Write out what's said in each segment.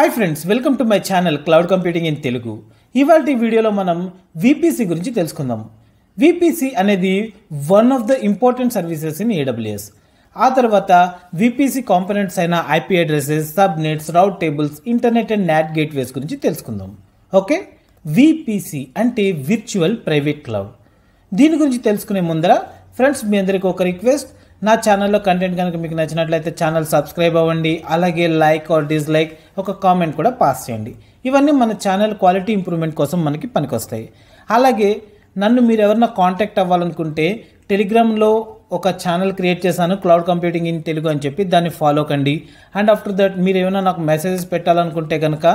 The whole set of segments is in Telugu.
Hi friends welcome to my channel cloud computing in Telugu ఇవాళ వీడియోలో మనం విపిసి గురించి తెలుసుకుందాం విపిసి అనేది one of the important services in AWS ఆ తర్వాత విపిసి కాంపనెంట్స్ అయిన IP addresses nets route tables internet and NAT gateways గురించి తెలుసుకుందాం ఓకే విపిసి అంటే విర్చువల్ ప్రైవేట్ క్లౌడ్ దీని గురించి తెలుసుకునే ముందర ఫ్రెండ్స్ మీ అందరికీ ఒక రిక్వెస్ట్ నా ఛానల్లో కంటెంట్ కనుక మీకు నచ్చినట్లయితే ఛానల్ సబ్స్క్రైబ్ అవ్వండి అలాగే లైక్ ఆర్ డిస్లైక్ ఒక కామెంట్ కూడా పాస్ చేయండి ఇవన్నీ మన ఛానల్ క్వాలిటీ ఇంప్రూవ్మెంట్ కోసం మనకి పనికొస్తాయి అలాగే నన్ను మీరు ఎవరన్నా కాంటాక్ట్ అవ్వాలనుకుంటే టెలిగ్రామ్లో ఒక ఛానల్ క్రియేట్ చేశాను క్లౌడ్ కంప్యూటింగ్ ఇన్ తెలుగు అని చెప్పి దాన్ని ఫాలో కండి అండ్ ఆఫ్టర్ దట్ మీరు ఏమైనా నాకు మెసేజెస్ పెట్టాలనుకుంటే కనుక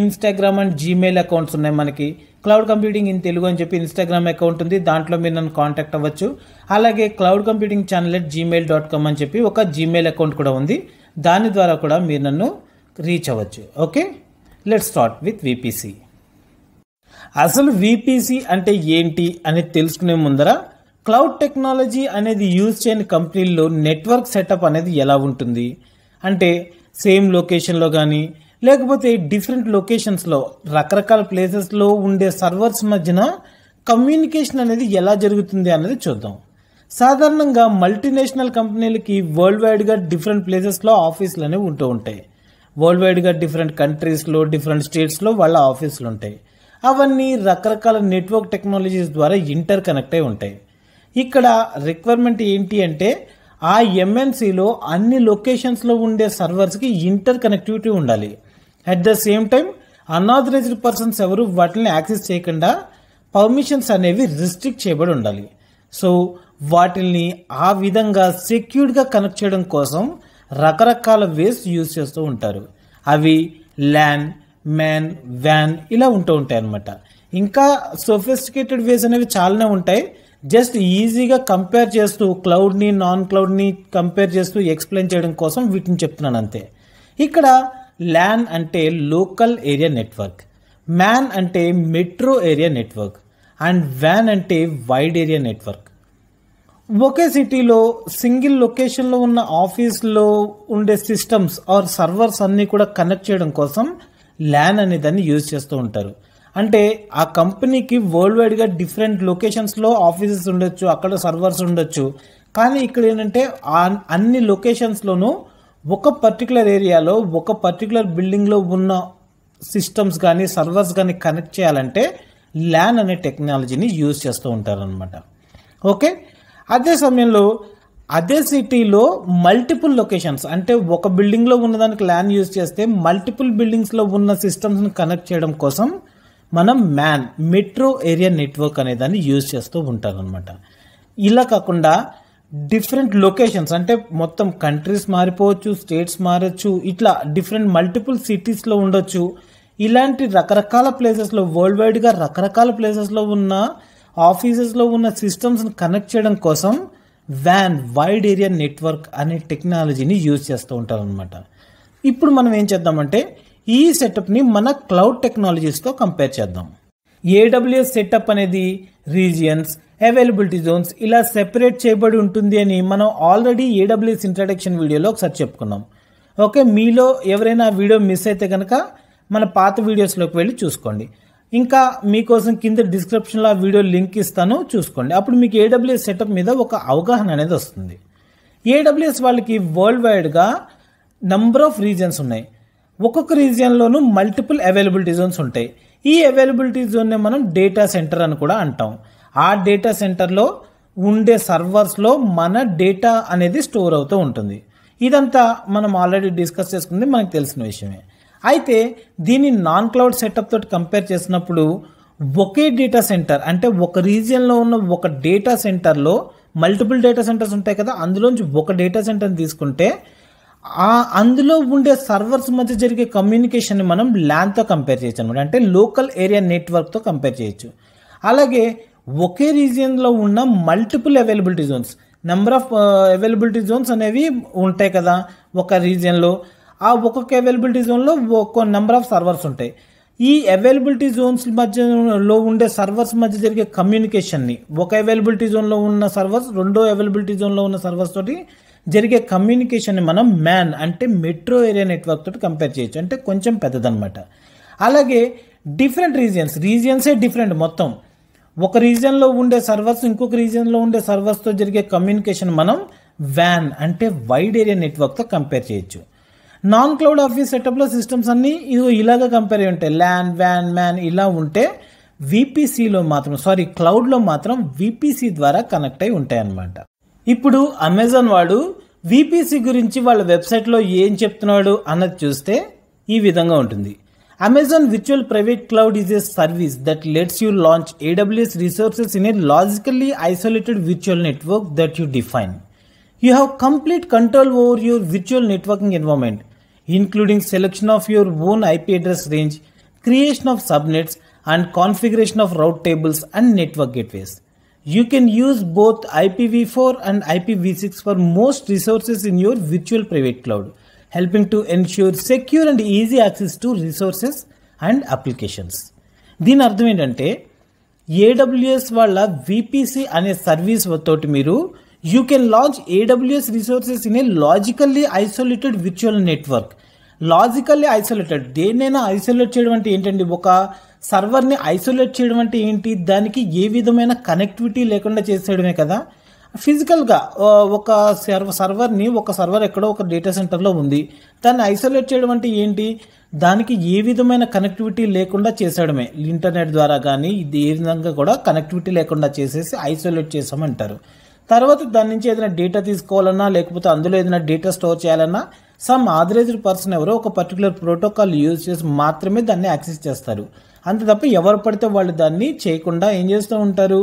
ఇన్స్టాగ్రామ్ అండ్ జీమెయిల్ అకౌంట్స్ ఉన్నాయి మనకి క్లౌడ్ కంప్యూటింగ్ ఇన్ తెలుగు అని చెప్పి ఇన్స్టాగ్రామ్ అకౌంట్ ఉంది దాంట్లో మీరు నన్ను కాంటాక్ట్ అవ్వచ్చు అలాగే cloud computing channel at Gmail dot com అని చెప్పి ఒక జీమెయిల్ అకౌంట్ కూడా ఉంది దాని ద్వారా కూడా మీరు నన్ను రీచ్ అవ్వచ్చు okay let start with VPC అసలు విపిసి అంటే ఏంటి అనేది తెలుసుకునే ముందర క్లౌడ్ టెక్నాలజీ అనేది యూజ్ చేయని కంపెనీల్లో నెట్వర్క్ సెటప్ అనేది ఎలా ఉంటుంది అంటే సేమ్ లొకేషన్లో కానీ లేకపోతే డిఫరెంట్ లొకేషన్స్లో రకరకాల ప్లేసెస్లో ఉండే సర్వర్స్ మధ్యన కమ్యూనికేషన్ అనేది ఎలా జరుగుతుంది అనేది చూద్దాం సాధారణంగా మల్టీనేషనల్ కంపెనీలకి వరల్డ్ వైడ్గా డిఫరెంట్ ప్లేసెస్లో ఆఫీసులు అనేవి ఉంటూ ఉంటాయి వరల్డ్ వైడ్గా డిఫరెంట్ కంట్రీస్లో డిఫరెంట్ స్టేట్స్లో వాళ్ళ ఆఫీసులు ఉంటాయి అవన్నీ రకరకాల నెట్వర్క్ టెక్నాలజీస్ ద్వారా ఇంటర్ కనెక్ట్ అయి ఉంటాయి ఇక్కడ రిక్వైర్మెంట్ ఏంటి అంటే ఆ ఎంఎన్సీలో అన్ని లొకేషన్స్లో ఉండే సర్వర్స్కి ఇంటర్ కనెక్టివిటీ ఉండాలి at the same time unauthorised persons ఎవరు వాటిని యాక్సెస్ చేయకుండా పర్మిషన్స్ అనేవి రిస్ట్రిక్ట్ చేయబడి ఉండాలి సో వాటిల్ని ఆ విధంగా సెక్యూర్డ్గా కనెక్ట్ చేయడం కోసం రకరకాల వేస్ యూజ్ చేస్తూ ఉంటారు అవి ల్యాన్ మ్యాన్ వ్యాన్ ఇలా ఉంటూ ఉంటాయి అనమాట ఇంకా సోఫిస్టికేటెడ్ వేస్ అనేవి చాలానే ఉంటాయి జస్ట్ ఈజీగా కంపేర్ చేస్తూ క్లౌడ్ని నాన్ క్లౌడ్ని కంపేర్ చేస్తూ ఎక్స్ప్లెయిన్ చేయడం కోసం వీటిని చెప్తున్నాను అంతే ఇక్కడ ల్యాన్ అంటే లోకల్ ఏరియా నెట్వర్క్ మ్యాన్ అంటే మెట్రో ఏరియా నెట్వర్క్ అండ్ వ్యాన్ అంటే వైడ్ ఏరియా నెట్వర్క్ ఒకే సిటీలో సింగిల్ లొకేషన్లో ఉన్న ఆఫీస్లో ఉండే సిస్టమ్స్ ఆర్ సర్వర్స్ అన్నీ కూడా కనెక్ట్ చేయడం కోసం ల్యాన్ అనే దాన్ని యూజ్ చేస్తూ ఉంటారు అంటే ఆ కంపెనీకి వరల్డ్ వైడ్గా డిఫరెంట్ లొకేషన్స్లో ఆఫీసెస్ ఉండొచ్చు అక్కడ సర్వర్స్ ఉండొచ్చు కానీ ఇక్కడ ఏంటంటే అన్ని లొకేషన్స్లోనూ ఒక పర్టికులర్ ఏరియాలో ఒక పర్టికులర్ బిల్డింగ్లో ఉన్న సిస్టమ్స్ కానీ సర్వర్స్ కానీ కనెక్ట్ చేయాలంటే ల్యాన్ అనే టెక్నాలజీని యూజ్ చేస్తూ ఉంటారనమాట ఓకే అదే సమయంలో అదే సిటీలో మల్టిపుల్ లొకేషన్స్ అంటే ఒక బిల్డింగ్లో ఉన్నదానికి ల్యాన్ యూజ్ చేస్తే మల్టిపుల్ బిల్డింగ్స్లో ఉన్న సిస్టమ్స్ని కనెక్ట్ చేయడం కోసం మనం మ్యాన్ మెట్రో ఏరియా నెట్వర్క్ అనే దాన్ని యూజ్ చేస్తూ ఉంటారనమాట ఇలా కాకుండా డిఫరెంట్ లొకేషన్స్ అంటే మొత్తం కంట్రీస్ మారిపోవచ్చు స్టేట్స్ మారచ్చు ఇట్లా డిఫరెంట్ మల్టిపుల్ సిటీస్లో ఉండొచ్చు ఇలాంటి రకరకాల ప్లేసెస్లో వరల్డ్ వైడ్గా రకరకాల ప్లేసెస్లో ఉన్న ఆఫీసెస్లో ఉన్న సిస్టమ్స్ని కనెక్ట్ చేయడం కోసం వ్యాన్ వైడ్ ఏరియా నెట్వర్క్ అనే టెక్నాలజీని యూజ్ చేస్తూ ఉంటారనమాట ఇప్పుడు మనం ఏం చేద్దామంటే ఈ సెటప్ని మన క్లౌడ్ టెక్నాలజీస్తో కంపేర్ చేద్దాం ఏడబ్ల్యూఎస్ సెటప్ అనేది రీజియన్స్ అవైలబిలిటీ జోన్స్ ఇలా సెపరేట్ చేయబడి ఉంటుంది అని మనం ఆల్రెడీ ఏడబ్ల్యూఎస్ ఇంట్రడక్షన్ వీడియోలో ఒకసారి చెప్పుకున్నాం ఓకే మీలో ఎవరైనా వీడియో మిస్ అయితే కనుక మన పాత వీడియోస్లోకి వెళ్ళి చూసుకోండి ఇంకా మీకోసం కింద డిస్క్రిప్షన్లో ఆ వీడియో లింక్ ఇస్తాను చూసుకోండి అప్పుడు మీకు ఏడబ్ల్యూఎస్ సెటప్ మీద ఒక అవగాహన అనేది వస్తుంది ఏడబ్ల్యూఎస్ వాళ్ళకి వరల్డ్ వైడ్గా నంబర్ ఆఫ్ రీజన్స్ ఉన్నాయి ఒక్కొక్క రీజియన్లోనూ మల్టిపుల్ అవైలబిలిటీ జోన్స్ ఉంటాయి ఈ అవైలబిలిటీ జోన్నే మనం డేటా సెంటర్ అని కూడా అంటాం ఆ డేటా సెంటర్లో ఉండే సర్వర్స్లో మన డేటా అనేది స్టోర్ అవుతూ ఉంటుంది ఇదంతా మనం ఆల్రెడీ డిస్కస్ చేసుకుంది మనకు తెలిసిన విషయమే అయితే దీన్ని నాన్ క్లౌడ్ సెటప్ తోటి కంపేర్ చేసినప్పుడు ఒకే డేటా సెంటర్ అంటే ఒక రీజియన్లో ఉన్న ఒక డేటా సెంటర్లో మల్టిపుల్ డేటా సెంటర్స్ ఉంటాయి కదా అందులోంచి ఒక డేటా సెంటర్ని తీసుకుంటే ఆ అందులో ఉండే సర్వర్స్ మధ్య జరిగే కమ్యూనికేషన్ని మనం ల్యాన్తో కంపేర్ చేయొచ్చు అనమాట అంటే లోకల్ ఏరియా నెట్వర్క్తో కంపేర్ చేయొచ్చు అలాగే ఒకే రీజియన్లో ఉన్న multiple availability zones number of availability zones అనేవి ఉంటాయి కదా ఒక రీజియన్లో ఆ ఒక్కొక్క అవైలబిలిటీ జోన్లో ఒక్కో నెంబర్ ఆఫ్ సర్వర్స్ ఉంటాయి ఈ అవైలబిలిటీ జోన్స్ మధ్యలో ఉండే సర్వర్స్ మధ్య జరిగే కమ్యూనికేషన్ని ఒక అవైలబిలిటీ జోన్లో ఉన్న సర్వర్స్ రెండో అవైలబిలిటీ జోన్లో ఉన్న సర్వర్స్ తోటి జరిగే కమ్యూనికేషన్ని మనం మ్యాన్ అంటే మెట్రో ఏరియా నెట్వర్క్ తోటి కంపేర్ చేయొచ్చు అంటే కొంచెం పెద్దదనమాట అలాగే డిఫరెంట్ రీజియన్స్ రీజియన్సే డిఫరెంట్ మొత్తం ఒక రీజియన్లో ఉండే సర్వర్స్ ఇంకొక రీజియన్లో ఉండే సర్వర్స్తో జరిగే కమ్యూనికేషన్ మనం వ్యాన్ అంటే వైడ్ ఏరియా నెట్వర్క్తో కంపేర్ చేయొచ్చు నాన్ క్లౌడ్ ఆఫీస్ సెటప్లో సిస్టమ్స్ అన్నీ ఇదిగో ఇలాగ కంపేర్ అయి ఉంటాయి ల్యాన్ వ్యాన్ మ్యాన్ ఇలా ఉంటే విపిసిలో మాత్రం సారీ క్లౌడ్లో మాత్రం విపిసి ద్వారా కనెక్ట్ అయి ఉంటాయన్నమాట ఇప్పుడు అమెజాన్ వాడు విపిసి గురించి వాళ్ళ వెబ్సైట్లో ఏం చెప్తున్నాడు అన్నది చూస్తే ఈ విధంగా ఉంటుంది Amazon virtual private cloud is a service that lets you launch AWS resources in a logically isolated virtual network that you define you have complete control over your virtual networking environment including selection of your own IP address range creation of subnets and configuration of route tables and network gateways You can use both IPv4 and IPv6 for most resources in your virtual private cloud, helping to ensure secure and easy access to resources and applications. దీని అర్థం ఏంటంటే ఏడబ్ల్యూఎస్ వాళ్ళ విపిసి అనే సర్వీస్ తోటి మీరు you can launch AWS resources in a logically isolated virtual network logically isolated దేన్నైనా ఐసోలేట్ చేయడం అంటే ఏంటండి ఒక సర్వర్ని ఐసోలేట్ చేయడం అంటే ఏంటి దానికి ఏ విధమైన కనెక్టివిటీ లేకుండా చేసేయడమే కదా ఫిజికల్గా ఒక సర్వ సర్వర్ని ఒక సర్వర్ ఎక్కడో ఒక డేటా సెంటర్లో ఉంది దాన్ని ఐసోలేట్ చేయడం అంటే ఏంటి దానికి ఏ విధమైన కనెక్టివిటీ లేకుండా చేసేయడమే ఇంటర్నెట్ ద్వారా కానీ ఇది ఏ విధంగా కూడా కనెక్టివిటీ లేకుండా చేసేసి ఐసోలేట్ చేసామంటారు తర్వాత దాని నుంచి ఏదైనా డేటా తీసుకోవాలన్నా లేకపోతే అందులో ఏదైనా డేటా స్టోర్ చేయాలన్నా సమ్ ఆథరైజ్డ్ పర్సన్ ఎవరో ఒక పర్టికులర్ ప్రోటోకాల్ యూజ్ చేసి మాత్రమే దాన్ని యాక్సెస్ చేస్తారు అంత తప్ప ఎవరు పడితే వాళ్ళు దాన్ని చేయకుండా ఏం చేస్తూ ఉంటారు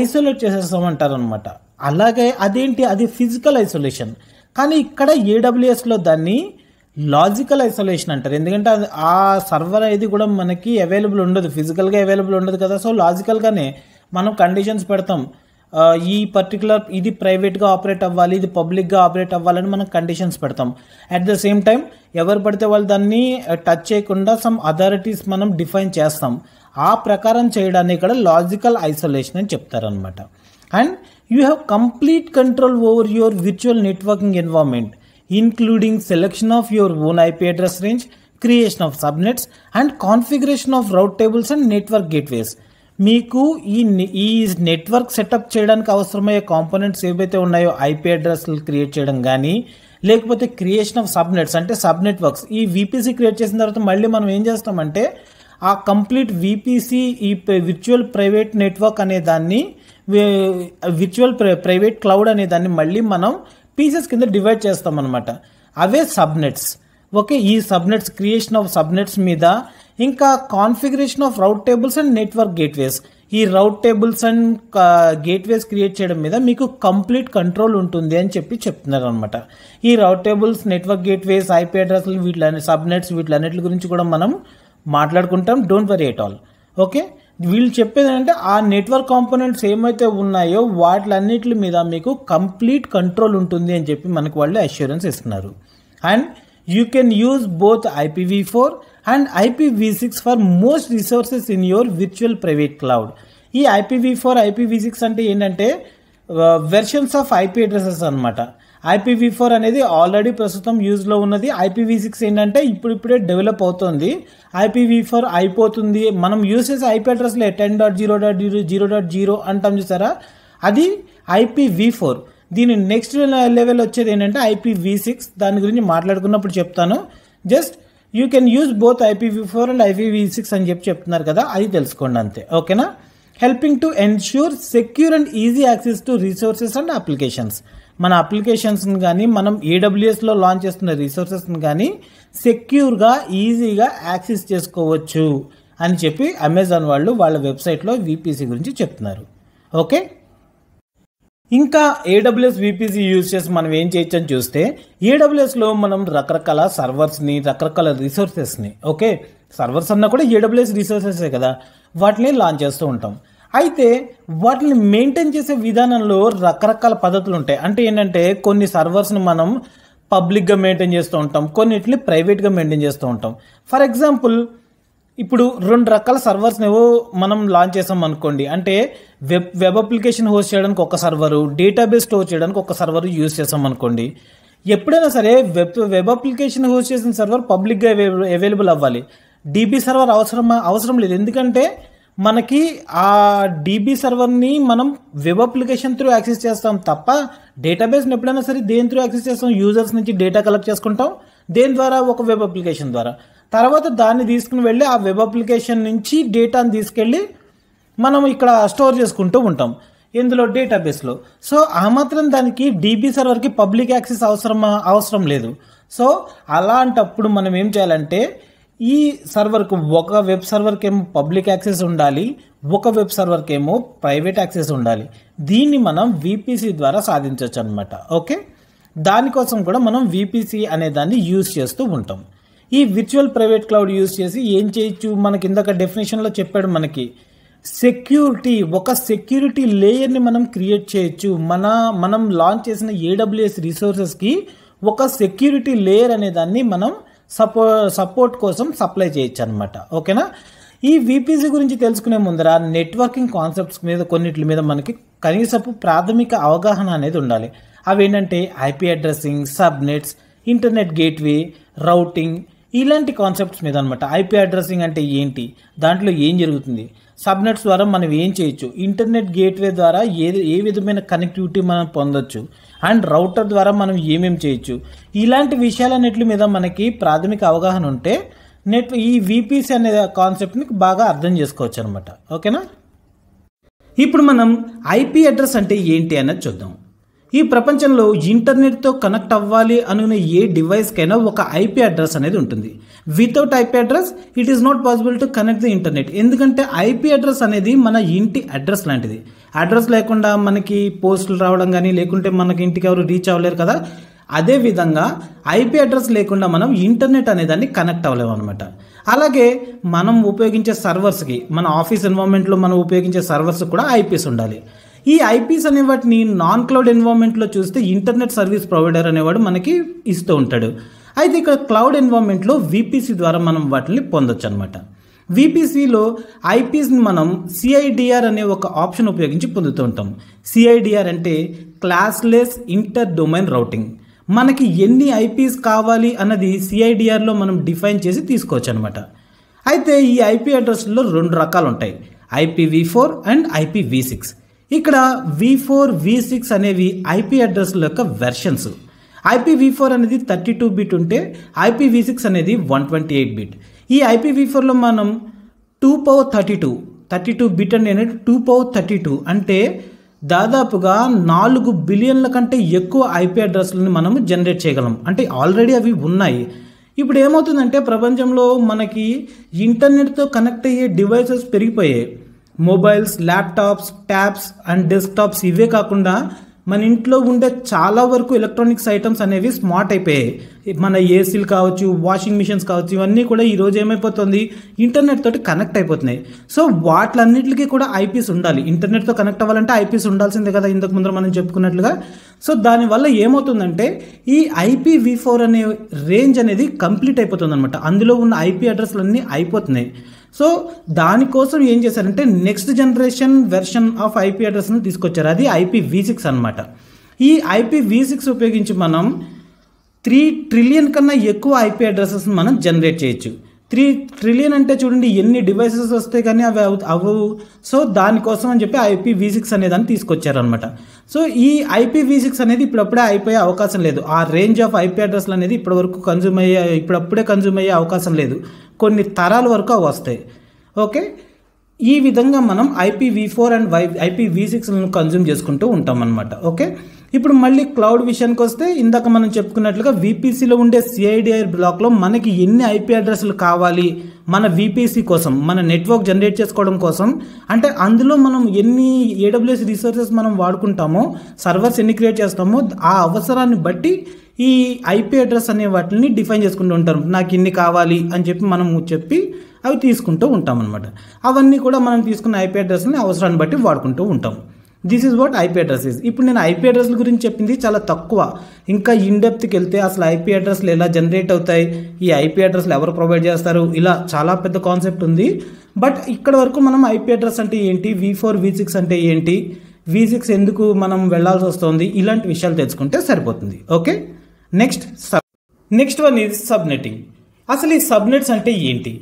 ఐసోలేట్ చేసేస్తామంటారు అనమాట అలాగే అదేంటి అది ఫిజికల్ ఐసోలేషన్ కానీ ఇక్కడ ఏడబ్ల్యూఎస్లో దాన్ని లాజికల్ ఐసోలేషన్ అంటారు ఎందుకంటే ఆ సర్వర్ అనేది కూడా మనకి అవైలబుల్ ఉండదు ఫిజికల్గా అవైలబుల్ ఉండదు కదా సో లాజికల్గానే మనం కండిషన్స్ పెడతాం ఈ పర్టికులర్ ఇది ప్రైవేట్గా ఆపరేట్ అవ్వాలి ఇది పబ్లిక్గా ఆపరేట్ అవ్వాలని మనం కండిషన్స్ పెడతాం అట్ ద సేమ్ టైం ఎవరు పడితే వాళ్ళు దాన్ని టచ్ చేయకుండా సమ్ అథారిటీస్ మనం డిఫైన్ చేస్తాం ఆ ప్రకారం చేయడాన్ని ఇక్కడ లాజికల్ ఐసోలేషన్ అని చెప్తారనమాట and you have complete control over your virtual networking environment including selection of your own IP address range creation of subnets and configuration of route tables and network gateways మీకు ఈ ఈ నెట్వర్క్ సెటప్ చేయడానికి అవసరమయ్యే కాంపోనెంట్స్ ఏవైతే ఉన్నాయో ఐపీ అడ్రస్లు క్రియేట్ చేయడం కానీ లేకపోతే క్రియేషన్ ఆఫ్ సబ్నెట్స్ అంటే సబ్ నెట్వర్క్స్ ఈ వీపీసీ క్రియేట్ చేసిన తర్వాత మళ్ళీ మనం ఏం చేస్తామంటే ఆ కంప్లీట్ వీపీసీ ఈ విర్చువల్ ప్రైవేట్ నెట్వర్క్ అనే దాన్ని విర్చువల్ ప్రైవేట్ క్లౌడ్ అనే దాన్ని మళ్ళీ మనం పీసెస్ కింద డివైడ్ చేస్తాం అనమాట అవే సబ్నెట్స్ ఓకే ఈ సబ్నెట్స్ క్రియేషన్ ఆఫ్ సబ్నెట్స్ మీద ఇంకా configuration of route tables and network gateways ఈ route tables and gateways create చేయడం మీద మీకు కంప్లీట్ కంట్రోల్ ఉంటుంది అని చెప్పి చెప్తున్నారు అనమాట ఈ route tables network gateways IP అడ్రస్లు వీటి సబ్నెట్స్ వీటిలన్నిటి గురించి కూడా మనం మాట్లాడుకుంటాం don't worry at all okay వీళ్ళు చెప్పేది ఏంటంటే ఆ నెట్వర్క్ కాంపోనెంట్స్ ఏమైతే ఉన్నాయో వాటిలన్నిటి మీద మీకు కంప్లీట్ కంట్రోల్ ఉంటుంది అని చెప్పి మనకు వాళ్ళు అష్యూరెన్స్ ఇస్తున్నారు and you can use both IPv four and IPv six for most resources in your virtual private cloud ఈ ఐపీవీ4 సిక్స్ అంటే ఏంటంటే వెర్షన్స్ ఆఫ్ ఐపీ అడ్రసెస్ అనమాట ఐపీవీ ఫోర్ అనేది ఆల్రెడీ ప్రస్తుతం యూజ్లో ఉన్నది ఐపీవీ సిక్స్ ఏంటంటే ఇప్పుడిప్పుడే డెవలప్ అవుతుంది ఐపీవీ ఫోర్ అయిపోతుంది మనం యూజ్ చేసే ఐపీ అడ్రస్లే ten dot zero dot zero zero dot zero అంటాం చూసారా అది ఐపీవీ ఫోర్ దీని నెక్స్ట్ లెవెల్ వచ్చేది ఏంటంటే ఐపీవీ సిక్స్ దాని గురించి మాట్లాడుకున్నప్పుడు చెప్తాను just you can use both IPv four and IPv six అని చెప్పి చెప్తున్నారు కదా అది తెలుసుకోండి అంతే ఓకేనా helping to ensure secure and easy access to resources and applications మన అప్లికేషన్స్ని కానీ మనం ఏడబ్ల్యూఎస్లో లాంచ్ చేస్తున్న రీసోర్సెస్ని కానీ సెక్యూర్గా ఈజీగా యాక్సెస్ చేసుకోవచ్చు అని చెప్పి అమెజాన్ వాళ్ళు వాళ్ళ వెబ్సైట్లో వీపీసీ గురించి చెప్తున్నారు ఓకే ఇంకా ఏడబ్ల్యూఎస్ విపిసి యూజ్ చేసి మనం ఏం చేయొచ్చు అని చూస్తే ఏడబ్ల్యూఎస్లో మనం రకరకాల సర్వర్స్ని రకరకాల రిసోర్సెస్ని ఓకే సర్వర్స్ అన్నా కూడా ఏడబ్ల్యూఎస్ రిసోర్సెసే కదా వాటిని లాంచ్ చేస్తూ ఉంటాం అయితే వాటిని మెయింటైన్ చేసే విధానంలో రకరకాల పద్ధతులు ఉంటాయి అంటే ఏంటంటే కొన్ని సర్వర్స్ని మనం పబ్లిక్గా మెయింటైన్ చేస్తూ ఉంటాం కొన్నిటిని ప్రైవేట్గా మెయింటైన్ చేస్తూ ఉంటాం ఫర్ ఎగ్జాంపుల్ ఇప్పుడు రెండు రకాల సర్వర్స్ ఏవో మనం లాంచ్ చేసాం అనుకోండి అంటే వెబ్ వెబ్ అప్లికేషన్ హోస్ట్ చేయడానికి ఒక సర్వరు డేటాబేస్ స్టోర్ చేయడానికి ఒక సర్వరు యూజ్ చేసాం అనుకోండి ఎప్పుడైనా సరే వెబ్ వెబ్ అప్లికేషన్ హోస్ట్ చేసిన సర్వర్ పబ్లిక్గా అవైలబుల్ అవ్వాలి డీబీ సర్వర్ అవసరమా అవసరం లేదు ఎందుకంటే మనకి ఆ డీబీ సర్వర్ని మనం వెబ్ అప్లికేషన్ త్రూ యాక్సెస్ చేస్తాం తప్ప డేటాబేస్ని ఎప్పుడైనా సరే దేని త్రూ యాక్సెస్ చేస్తాం యూజర్స్ నుంచి డేటా కలెక్ట్ చేసుకుంటాం దేని ద్వారా ఒక వెబ్ అప్లికేషన్ ద్వారా తర్వాత దాన్ని తీసుకుని వెళ్ళి ఆ వెబ్ అప్లికేషన్ నుంచి డేటాను తీసుకెళ్ళి మనం ఇక్కడ స్టోర్ చేసుకుంటూ ఉంటాం ఇందులో డేటాబేస్లో సో ఆ మాత్రం దానికి డీబీ సర్వర్కి పబ్లిక్ యాక్సెస్ అవసరమా అవసరం లేదు సో అలాంటప్పుడు మనం ఏం చేయాలంటే ఈ సర్వర్కు ఒక వెబ్ సర్వర్కి ఏమో పబ్లిక్ యాక్సెస్ ఉండాలి ఒక వెబ్ సర్వర్కి ఏమో ప్రైవేట్ యాక్సెస్ ఉండాలి దీన్ని మనం విపిసి ద్వారా సాధించవచ్చు అనమాట ఓకే దానికోసం కూడా మనం విపిసి అనే దాన్ని యూజ్ చేస్తూ ఉంటాం ఈ విర్చువల్ ప్రైవేట్ క్లౌడ్ యూజ్ చేసి ఏం చేయొచ్చు మనకి ఇందాక డెఫినేషన్లో చెప్పాడు మనకి సెక్యూరిటీ ఒక సెక్యూరిటీ లేయర్ని మనం క్రియేట్ చేయొచ్చు మన మనం లాంచ్ చేసిన ఏడబ్ల్యూఎస్ రిసోర్సెస్కి ఒక సెక్యూరిటీ లేయర్ అనే దాన్ని మనం సపో సపోర్ట్ కోసం సప్లై చేయొచ్చు అనమాట ఓకేనా ఈ విపిసి గురించి తెలుసుకునే ముందర నెట్వర్కింగ్ కాన్సెప్ట్స్ మీద కొన్నిటి మీద మనకి కనీసపు ప్రాథమిక అవగాహన అనేది ఉండాలి అవి ఏంటంటే IP addressing subnets internet gateway routing ఇలాంటి కాన్సెప్ట్స్ మీద అనమాట ఐపీ అడ్రసింగ్ అంటే ఏంటి దాంట్లో ఏం జరుగుతుంది సబ్నెట్స్ ద్వారా మనం ఏం చేయొచ్చు ఇంటర్నెట్ గేట్వే ద్వారా ఏ ఏ విధమైన కనెక్టివిటీ మనం పొందొచ్చు అండ్ రౌటర్ ద్వారా మనం ఏమేమి చేయొచ్చు ఇలాంటి విషయాలన్నింటి మీద మనకి ప్రాథమిక అవగాహన ఉంటే నెట్ ఈ విపిసి అనే కాన్సెప్ట్ని బాగా అర్థం చేసుకోవచ్చు అనమాట ఓకేనా ఇప్పుడు మనం ఐపీ అడ్రస్ అంటే ఏంటి అన్నది చూద్దాం ఈ ప్రపంచంలో ఇంటర్నెట్తో కనెక్ట్ అవ్వాలి అనుకునే ఏ డివైస్కైనా ఒక ఐపీ అడ్రస్ అనేది ఉంటుంది without IP address it is not possible to connect the internet ఎందుకంటే ఐపీ అడ్రస్ అనేది మన ఇంటి అడ్రస్ లాంటిది అడ్రస్ లేకుండా మనకి పోస్టులు రావడం కానీ లేకుంటే మనకి ఇంటికి ఎవరు రీచ్ అవ్వలేరు కదా అదేవిధంగా ఐపీ అడ్రస్ లేకుండా మనం ఇంటర్నెట్ అనే దాన్ని కనెక్ట్ అవ్వలేము అనమాట అలాగే మనం ఉపయోగించే సర్వర్స్కి మన ఆఫీస్ ఎన్వైర్న్మెంట్లో మనం ఉపయోగించే సర్వర్స్ కూడా ఐపీస్ ఉండాలి ఈ ఐపీస్ అనే వాటిని నాన్ క్లౌడ్ ఎన్వైర్న్మెంట్లో చూస్తే ఇంటర్నెట్ సర్వీస్ ప్రొవైడర్ అనేవాడు మనకి ఇస్తూ ఉంటాడు అయితే ఇక్కడ క్లౌడ్ ఎన్వైర్న్మెంట్లో విపిసి ద్వారా మనం వాటిని పొందొచ్చు అనమాట విపిసిలో ఐపీస్ని మనం సిఐడిఆర్ అనే ఒక ఆప్షన్ ఉపయోగించి పొందుతూ ఉంటాం సిఐడిఆర్ అంటే క్లాస్లెస్ ఇంటర్ డొమైన్ రౌటింగ్ మనకి ఎన్ని ఐపీస్ కావాలి అన్నది సిఐడిఆర్లో మనం డిఫైన్ చేసి తీసుకోవచ్చు అనమాట అయితే ఈ ఐపీ అడ్రస్లో రెండు రకాలు ఉంటాయి IPv four and IPv six ఇక్కడ వి ఫోర్ వి సిక్స్ అనేవి ఐపీ అడ్రస్ల యొక్క వెర్షన్స్ ఐపీవీ ఫోర్ అనేది థర్టీ టూ బిట్ ఉంటే ఐపీవీ సిక్స్ అనేది వన్ ట్వంటీ ఎయిట్ బిట్ ఈ ఐపీవీ ఫోర్లో మనం two power thirty two thirty two bit అనేది టూ పవర్ థర్టీ టూ అంటే దాదాపుగా నాలుగు బిలియన్ల కంటే ఎక్కువ ఐపీ అడ్రస్లను మనం జనరేట్ చేయగలం అంటే ఆల్రెడీ అవి ఉన్నాయి ఇప్పుడు ఏమవుతుందంటే ప్రపంచంలో మనకి ఇంటర్నెట్తో కనెక్ట్ అయ్యే డివైసెస్ పెరిగిపోయాయి mobiles laptops tabs and desktops ఇవే కాకుండా మన ఇంట్లో ఉండే చాలా వరకు ఎలక్ట్రానిక్స్ ఐటమ్స్ అనేవి స్మార్ట్ అయిపోయాయి మన ఏసీలు కావచ్చు వాషింగ్ మిషన్స్ కావచ్చు ఇవన్నీ కూడా ఈరోజు ఏమైపోతుంది ఇంటర్నెట్ తోటి కనెక్ట్ అయిపోతున్నాయి సో వాటిలన్నిటికీ కూడా ఐపీస్ ఉండాలి ఇంటర్నెట్తో కనెక్ట్ అవ్వాలంటే ఐపీస్ ఉండాల్సిందే కదా ఇంతకు ముందు మనం చెప్పుకున్నట్లుగా సో దానివల్ల ఏమవుతుందంటే ఈ ఐపీ ఫోర్ అనే రేంజ్ అనేది కంప్లీట్ అయిపోతుంది అనమాట అందులో ఉన్న ఐపీ అడ్రస్లన్నీ అయిపోతున్నాయి సో దానికోసం ఏం చేశారంటే next generation version of IP అడ్రస్ని తీసుకొచ్చారు అది ఐపీ వి సిక్స్ అనమాట ఈ ఐపీ వి సిక్స్ ఉపయోగించి మనం త్రీ ట్రిలియన్ కన్నా ఎక్కువ ఐపీ అడ్రస్ మనం జనరేట్ చేయొచ్చు త్రీ ట్రిలియన్ అంటే చూడండి ఎన్ని డివైసెస్ వస్తాయి కానీ అవి అవు సో దానికోసం అని చెప్పి ఐపీవీ సిక్స్ అనేదాన్ని తీసుకొచ్చారనమాట సో ఈ ఐపీవీ సిక్స్ అనేది ఇప్పుడప్పుడే అయిపోయే అవకాశం లేదు ఆ రేంజ్ ఆఫ్ ఐపీ అడ్రస్లు అనేది ఇప్పటివరకు కన్జ్యూమ్ అయ్యే ఇప్పుడప్పుడే కన్జ్యూమ్ అయ్యే అవకాశం లేదు కొన్ని తరాల వరకు అవి వస్తాయి ఓకే ఈ విధంగా మనం IPv four and why IPv సిక్స్లను కన్జ్యూమ్ చేసుకుంటూ ఉంటాం అనమాట ఓకే ఇప్పుడు మళ్ళీ క్లౌడ్ విషయానికి వస్తే ఇందాక మనం చెప్పుకున్నట్లుగా విపిసిలో ఉండే సిఐడిఐ బ్లాక్లో మనకి ఎన్ని ఐపీ అడ్రస్లు కావాలి మన విపిసి కోసం మన నెట్వర్క్ జనరేట్ చేసుకోవడం కోసం అంటే అందులో మనం ఎన్ని ఏడబ్ల్యూఎస్ రిసోర్సెస్ మనం వాడుకుంటామో సర్వర్స్ ఎన్ని క్రియేట్ చేస్తామో ఆ అవసరాన్ని బట్టి ఈ ఐపీ అడ్రస్ అనే వాటిని డిఫైన్ చేసుకుంటూ ఉంటారు నాకు ఇన్ని కావాలి అని చెప్పి మనం చెప్పి అవి తీసుకుంటూ ఉంటాం అనమాట అవన్నీ కూడా మనం తీసుకున్న ఐపీ అడ్రస్ని అవసరాన్ని బట్టి వాడుకుంటూ ఉంటాం this is what IP address ఇప్పుడు నేను ఐపీ అడ్రస్ల గురించి చెప్పింది చాలా తక్కువ ఇంకా ఇన్ డెప్త్కి వెళ్తే అసలు ఐపీ అడ్రస్లు ఎలా జనరేట్ అవుతాయి ఈ ఐపీ అడ్రస్లు ఎవరు ప్రొవైడ్ చేస్తారు ఇలా చాలా పెద్ద కాన్సెప్ట్ ఉంది బట్ ఇక్కడ వరకు మనం ఐపీ అడ్రస్ అంటే ఏంటి వి ఫోర్ అంటే ఏంటి వి ఎందుకు మనం వెళ్లాల్సి వస్తుంది ఇలాంటి విషయాలు తెలుసుకుంటే సరిపోతుంది okay next sub next one is subnetting అసలు ఈ సబ్నెట్స్ అంటే ఏంటి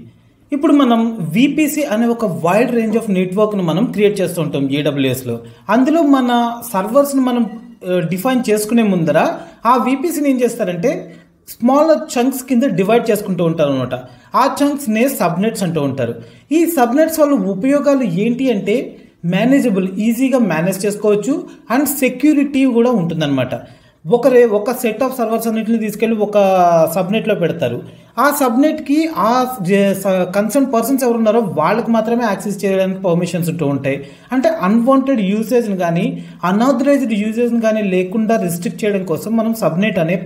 ఇప్పుడు మనం విపిసి అనే ఒక వైడ్ రేంజ్ ఆఫ్ నెట్వర్క్ను మనం క్రియేట్ చేస్తుంటాం ఏడబ్ల్యూఎస్లో అందులో మన సర్వర్స్ని మనం డిఫైన్ చేసుకునే ముందర ఆ విపిసిని ఏం చేస్తారంటే స్మాల్ చంక్స్ కింద డివైడ్ చేసుకుంటూ ఉంటారు అనమాట ఆ చంక్స్నే సబ్నెట్స్ అంటూ ఉంటారు ఈ సబ్నెట్స్ వల్ల ఉపయోగాలు ఏంటి అంటే మేనేజబుల్ ఈజీగా మేనేజ్ చేసుకోవచ్చు అండ్ సెక్యూరిటీ కూడా ఉంటుందన్నమాట ఒకరే ఒక సెట్ ఆఫ్ సర్వర్స్ అన్నింటిని తీసుకెళ్ళి ఒక సబ్నెట్లో పెడతారు ఆ సబ్నెట్కి ఆ కన్సర్న్ పర్సన్స్ ఎవరున్నారో వాళ్ళకి మాత్రమే యాక్సెస్ చేయడానికి పర్మిషన్స్ ఉంటూ ఉంటాయి అంటే అన్వాంటెడ్ యూసేజ్ని కానీ అన్ఆథరైజ్డ్ యూసేజ్ని కానీ లేకుండా రిస్ట్రిక్ట్ చేయడం కోసం మనం సబ్నెట్ అనే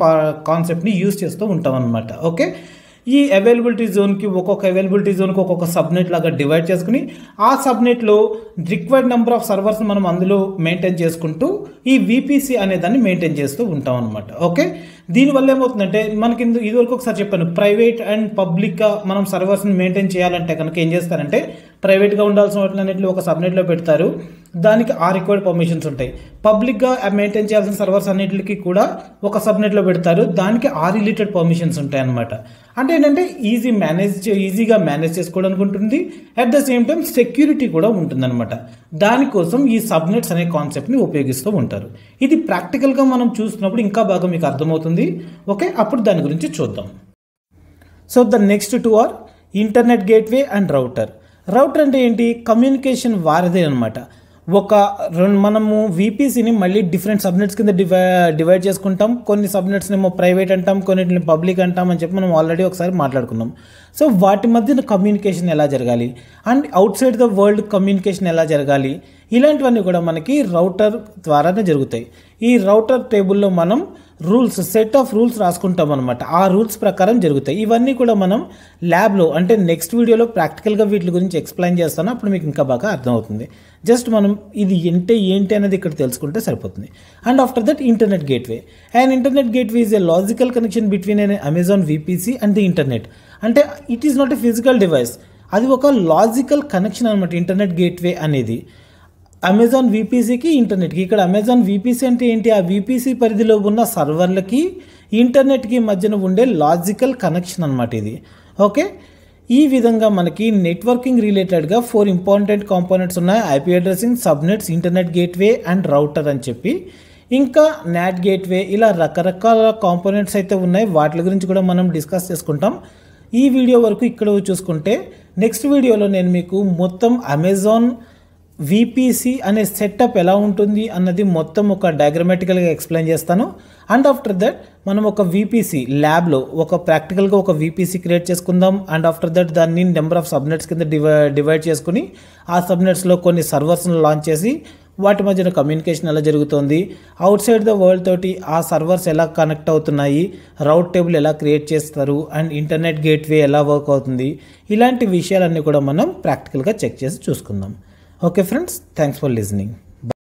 కాన్సెప్ట్ని యూస్ చేస్తూ ఉంటాం అనమాట ఓకే ఈ అవైలబిలిటీ జోన్కి ఒక్కొక్క అవైలబిలిటీ జోన్కి ఒక్కొక్క సబ్నెట్ లాగా డివైడ్ చేసుకుని ఆ సబ్నెట్లో రిక్వైర్డ్ నెంబర్ ఆఫ్ సర్వర్స్ని మనం అందులో మెయింటైన్ చేసుకుంటూ ఈ విపిసి అనే దాన్ని మెయింటైన్ చేస్తూ ఉంటాం అనమాట ఓకే దీనివల్ల ఏమవుతుందంటే మనకి ఇదివరకు ఒకసారి చెప్పాను ప్రైవేట్ అండ్ పబ్లిక్గా మనం సర్వర్స్ని మెయింటైన్ చేయాలంటే కనుక ఏం చేస్తారంటే ప్రైవేట్గా ఉండాల్సిన వాటిని అన్నింటిలో ఒక సబ్నెట్లో పెడతారు దానికి ఆ రిక్వైర్డ్ పర్మిషన్స్ ఉంటాయి పబ్లిక్గా మెయింటైన్ చేయాల్సిన సర్వర్స్ అన్నింటికి కూడా ఒక సబ్నెట్లో పెడతారు దానికి ఆ రిలేటెడ్ పర్మిషన్స్ ఉంటాయి అన్నమాట అంటే ఏంటంటే ఈజీ మేనేజ్ ఈజీగా మేనేజ్ చేసుకోవడానికి ఉంటుంది at the same time security కూడా ఉంటుందన్నమాట దానికోసం ఈ సబ్నెట్స్ అనే కాన్సెప్ట్ని ఉపయోగిస్తూ ఉంటారు ఇది ప్రాక్టికల్గా మనం చూసినప్పుడు ఇంకా బాగా మీకు అర్థమవుతుంది ఓకే అప్పుడు దాని గురించి చూద్దాం so the next two are internet gateway and router router అంటే ఏంటి కమ్యూనికేషన్ వారిదే అనమాట ఒక రెండు మనము వీపీసీని మళ్ళీ డిఫరెంట్ సబ్నెట్స్ కింద డివై డివైడ్ చేసుకుంటాం కొన్ని సబ్నెట్స్ని ఏమో ప్రైవేట్ అంటాం కొన్నిటిని పబ్లిక్ అంటాం అని చెప్పి మనం ఆల్రెడీ ఒకసారి మాట్లాడుకున్నాం సో వాటి మధ్యన కమ్యూనికేషన్ ఎలా జరగాలి and outside the world communication ఎలా జరగాలి ఇలాంటివన్నీ కూడా మనకి రౌటర్ ద్వారానే జరుగుతాయి ఈ రౌటర్ టేబుల్లో మనం రూల్స్ సెట్ ఆఫ్ రూల్స్ రాసుకుంటాం అనమాట ఆ రూల్స్ ప్రకారం జరుగుతాయి ఇవన్నీ కూడా మనం ల్యాబ్లో అంటే నెక్స్ట్ వీడియోలో ప్రాక్టికల్గా వీటి గురించి ఎక్స్ప్లెయిన్ చేస్తాను అప్పుడు మీకు ఇంకా బాగా అర్థమవుతుంది జస్ట్ మనం ఇది అంటే ఏంటి అనేది ఇక్కడ తెలుసుకుంటే సరిపోతుంది and after that internet gateway and internet gateway is a logical connection between an Amazon VPC and the internet అంటే it is not a physical device అది ఒక లాజికల్ కనెక్షన్ అనమాట ఇంటర్నెట్ గేట్వే అనేది అమెజాన్ విపిసికి ఇంటర్నెట్కి ఇక్కడ అమెజాన్ విపిసి అంటే ఏంటి ఆ విపిసి పరిధిలో ఉన్న సర్వర్లకి ఇంటర్నెట్కి మధ్యన ఉండే లాజికల్ కనెక్షన్ అనమాట ఇది ఓకే ఈ విధంగా మనకి నెట్వర్కింగ్ రిలేటెడ్గా ఫోర్ ఇంపార్టెంట్ కాంపోనెంట్స్ ఉన్నాయి IP addressing subnets internet gateway and router అని చెప్పి ఇంకా నాట్ గేట్వే ఇలా రకరకాల కాంపోనెంట్స్ అయితే ఉన్నాయి వాటి గురించి కూడా మనం డిస్కస్ చేసుకుంటాం ఈ వీడియో వరకు ఇక్కడ చూసుకుంటే నెక్స్ట్ వీడియోలో నేను మీకు మొత్తం అమెజాన్ విపిసి అనే సెటప్ ఎలా ఉంటుంది అన్నది మొత్తం ఒక డయాగ్రమాటికల్గా ఎక్స్ప్లెయిన్ చేస్తాను అండ్ ఆఫ్టర్ దట్ మనం ఒక విపిసి ల్యాబ్లో ఒక ప్రాక్టికల్గా ఒక విపిసి క్రియేట్ చేసుకుందాం అండ్ ఆఫ్టర్ దట్ దాన్ని నెంబర్ ఆఫ్ సబ్నెట్స్ కింద డివైడ్ చేసుకుని ఆ సబ్నెట్స్లో కొన్ని సర్వర్స్ను లాంచ్ చేసి వాటి మధ్యన కమ్యూనికేషన్ ఎలా జరుగుతుంది అవుట్ సైడ్ ద వరల్డ్ తోటి ఆ సర్వర్స్ ఎలా కనెక్ట్ అవుతున్నాయి రౌట్ టేబుల్ ఎలా క్రియేట్ చేస్తారు అండ్ ఇంటర్నెట్ గేట్వే ఎలా వర్క్ అవుతుంది ఇలాంటి విషయాలన్నీ కూడా మనం ప్రాక్టికల్గా చెక్ చేసి చూసుకుందాం Okay friends, thanks for listening.